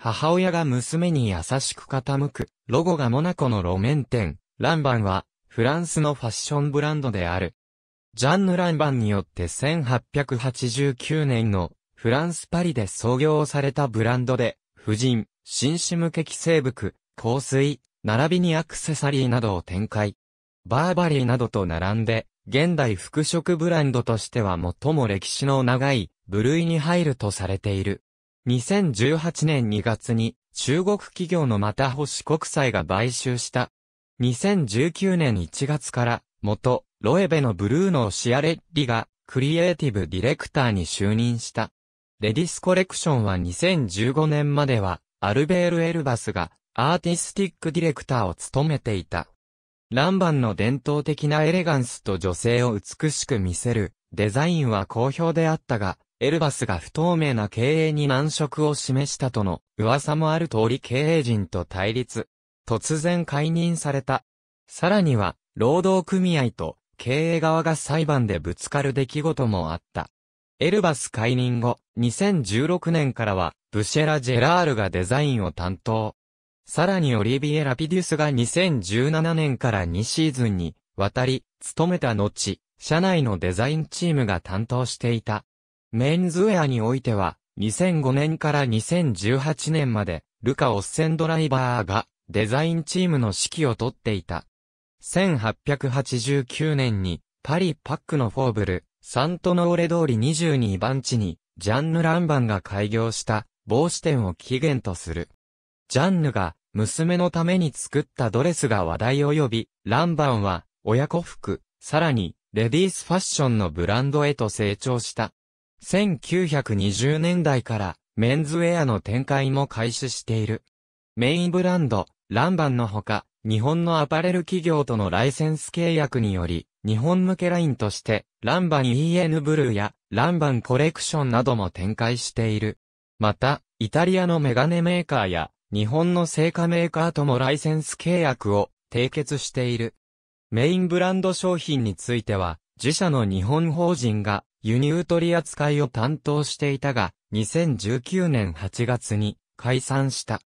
母親が娘に優しく傾く、ロゴがモナコの路面店、ランバンは、フランスのファッションブランドである。ジャンヌ・ランバンによって1889年のフランス・パリで創業されたブランドで、婦人、紳士向け規制、服、香水、並びにアクセサリーなどを展開。バーバリーなどと並んで、現代服飾ブランドとしては最も歴史の長い部類に入るとされている。2018年2月に中国企業のまた星国債が買収した。2019年1月から元ロエベのブルーノー・シアレッリがクリエイティブディレクターに就任した。レディスコレクションは2015年まではアルベール・エルバスがアーティスティックディレクターを務めていた。ランバンの伝統的なエレガンスと女性を美しく見せるデザインは好評であったが、エルバスが不透明な経営に難色を示したとの噂もある通り経営陣と対立。突然解任された。さらには、労働組合と経営側が裁判でぶつかる出来事もあった。エルバス解任後、2016年からは、ブシェラ・ジェラールがデザインを担当。さらにオリビエ・ラピデュスが2017年から2シーズンに、渡り、勤めた後、社内のデザインチームが担当していた。メンズウェアにおいては、2005年から2018年まで、ルカ・オッセンドライバーがデザインチームの指揮をとっていた。1889年にパリ・パックのフォーブル、サントノーレ通り22番地にジャンヌ・ランバンが開業した帽子店を起源とする。ジャンヌが娘のために作ったドレスが話題を呼び、ランバンは親子服、さらにレディースファッションのブランドへと成長した。1920年代からメンズウェアの展開も開始している。メインブランド、ランバンのほか、日本のアパレル企業とのライセンス契約により、日本向けラインとして、ランバン EN ブルーやランバンコレクションなども展開している。また、イタリアのメガネメーカーや、日本の製菓メーカーともライセンス契約を締結している。メインブランド商品については、自社の日本法人が輸入取扱いを担当していたが、2019年8月に解散した。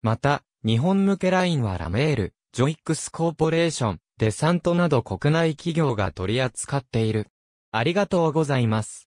また、日本向けラインはラメール、ジョイックスコーポレーション、デサントなど国内企業が取り扱っている。ありがとうございます。